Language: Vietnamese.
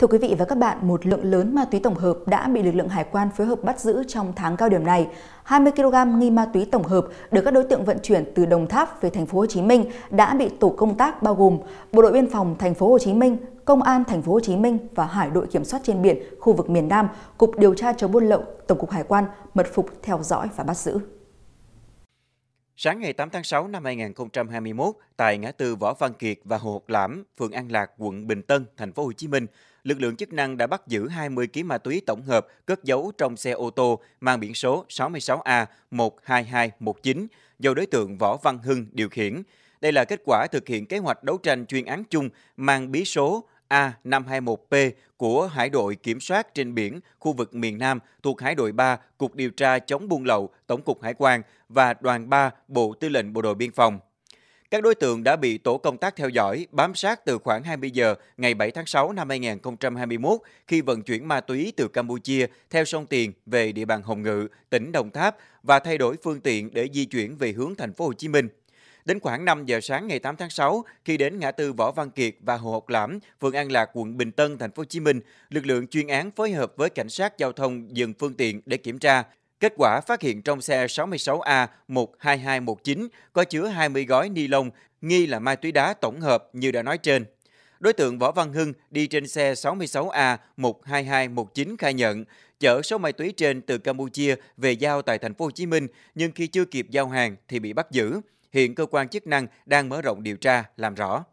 Thưa quý vị và các bạn, một lượng lớn ma túy tổng hợp đã bị lực lượng hải quan phối hợp bắt giữ trong tháng cao điểm này. 20 kg nghi ma túy tổng hợp được các đối tượng vận chuyển từ Đồng Tháp về thành phố Hồ Chí Minh đã bị tổ công tác bao gồm Bộ đội biên phòng thành phố Hồ Chí Minh, Công an thành phố Hồ Chí Minh và Hải đội kiểm soát trên biển khu vực miền Nam, Cục điều tra chống buôn lậu, Tổng cục Hải quan mật phục theo dõi và bắt giữ. Sáng ngày 8 tháng 6 năm 2021, tại ngã tư Võ Văn Kiệt và Hồ Hột Lãm, phường An Lạc, quận Bình Tân, thành phố Hồ Chí Minh, lực lượng chức năng đã bắt giữ 20 kg ma túy tổng hợp cất giấu trong xe ô tô mang biển số 66A12219 do đối tượng Võ Văn Hưng điều khiển. Đây là kết quả thực hiện kế hoạch đấu tranh chuyên án chung mang bí số A521P của Hải đội Kiểm soát trên biển khu vực miền Nam thuộc Hải đội 3, Cục điều tra chống buôn lậu, Tổng cục Hải quan và Đoàn 3, Bộ Tư lệnh Bộ đội Biên phòng. Các đối tượng đã bị tổ công tác theo dõi, bám sát từ khoảng 20 giờ ngày 7 tháng 6 năm 2021 khi vận chuyển ma túy từ Campuchia theo sông Tiền về địa bàn Hồng Ngự, tỉnh Đồng Tháp và thay đổi phương tiện để di chuyển về hướng thành phố Hồ Chí Minh. Đến khoảng 5 giờ sáng ngày 8 tháng 6, khi đến ngã tư Võ Văn Kiệt và Hồ Học Lãm, phường An Lạc, quận Bình Tân, thành phố Hồ Chí Minh, lực lượng chuyên án phối hợp với cảnh sát giao thông dừng phương tiện để kiểm tra. Kết quả phát hiện trong xe 66A12219 có chứa 20 gói ni lông nghi là ma túy đá tổng hợp như đã nói trên. Đối tượng Võ Văn Hưng đi trên xe 66A12219 khai nhận chở số ma túy trên từ Campuchia về giao tại thành phố Hồ Chí Minh, nhưng khi chưa kịp giao hàng thì bị bắt giữ. Hiện cơ quan chức năng đang mở rộng điều tra, làm rõ.